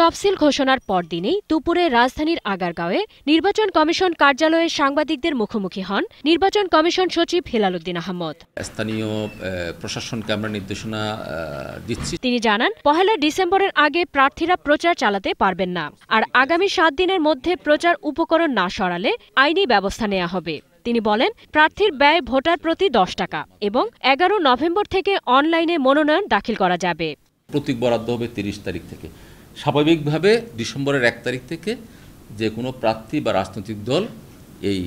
তফসিল ঘোষণার পরদিনই দুপুরে রাজধানীর আগারগাঁওয়ে নির্বাচন কমিশন কার্যালয়ে সাংবাদিকদের মুখোমুখি হন নির্বাচন কমিশন সচিব হেলাল উদ্দিন আহমদ স্থানীয় প্রশাসনকে আমরা নির্দেশনা দিচ্ছি তিনি জানান পহেলা ডিসেম্বরের আগে প্রার্থীরা প্রচার চালাতে পারবেন না আর আগামী সাত দিনের মধ্যে প্রচার উপকরণ না সরালে আইনি ব্যবস্থা নেওয়া হবে তিনি বলেন প্রার্থীর ব্যয় ভোটার প্রতি দশ টাকা এবং এগারো নভেম্বর থেকে অনলাইনে মনোনয়ন দাখিল করা যাবে প্রতীক বরাদ্দ হবে তিরিশ তারিখ থেকে স্বাভাবিকভাবে ডিসেম্বরের এক তারিখ থেকে যে কোনো প্রার্থী বা রাজনৈতিক দল এই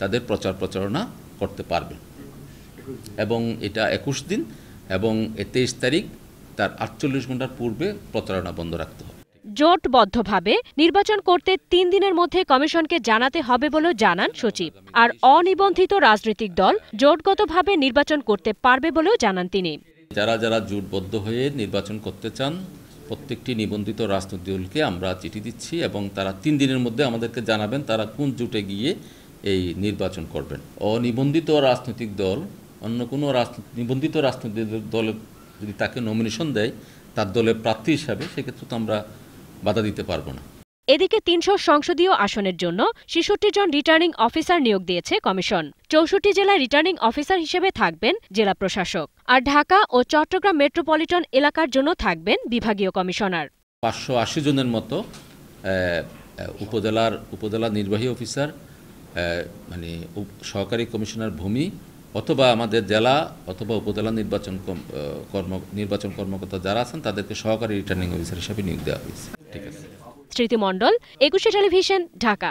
তাদের প্রচার প্রচারণা করতে পারবে এবং এটা একুশ দিন এবং এ তেইশ তারিখ তার আটচল্লিশ ঘন্টার পূর্বে প্রচারণা বন্ধ রাখতে হবে জোটবদ্ধভাবে নির্বাচন করতে তিন দিনের মধ্যে কমিশনকে জানাতে হবে বলেও জানান সচিব আর অনিবন্ধিত রাজনৈতিক দল জোটগতভাবে নির্বাচন করতে পারবে বলেও জানান তিনি যারা যারা জোটবদ্ধ হয়ে নির্বাচন করতে চান প্রত্যেকটি নিবন্ধিত রাজনৈতিক দলকে আমরা চিঠি দিচ্ছি এবং তারা তিন দিনের মধ্যে আমাদেরকে জানাবেন তারা কোন জুটে গিয়ে এই নির্বাচন করবেন অনিবন্ধিত রাজনৈতিক দল অন্য কোনো নিবন্ধিত রাজনৈতিক দল যদি তাকে নমিনেশন দেয় তার দলের প্রার্থী হিসাবে সেক্ষেত্রে তো আমরা বাধা দিতে পারবো না এদিকে তিনশো সংসদীয় আসনের জন্য ছেষট্টি জন রিটার্নিং অফিসার নিয়োগ দিয়েছে কমিশন চৌষট্টি জেলায় রিটার্নিং অফিসার হিসেবে থাকবেন জেলা প্রশাসক আর ঢাকা ও চট্টগ্রাম মেট্রোপলিটন এলাকার জন্য থাকবেন বিভাগীয় কমিশনার পাঁচশো আশি জনের মতো উপজেলার উপজেলা নির্বাহী অফিসার মানে সহকারী কমিশনার ভূমি অথবা আমাদের জেলা অথবা উপজেলা নির্বাচন কর্ম নির্বাচন কর্মকর্তা যারা আছেন তাদেরকে সহকারী রিটার্নিং অফিসার হিসেবে নিয়োগ দেওয়া হয়েছে স্মৃতিমণ্ডল একুশে টেলিভিশন ঢাকা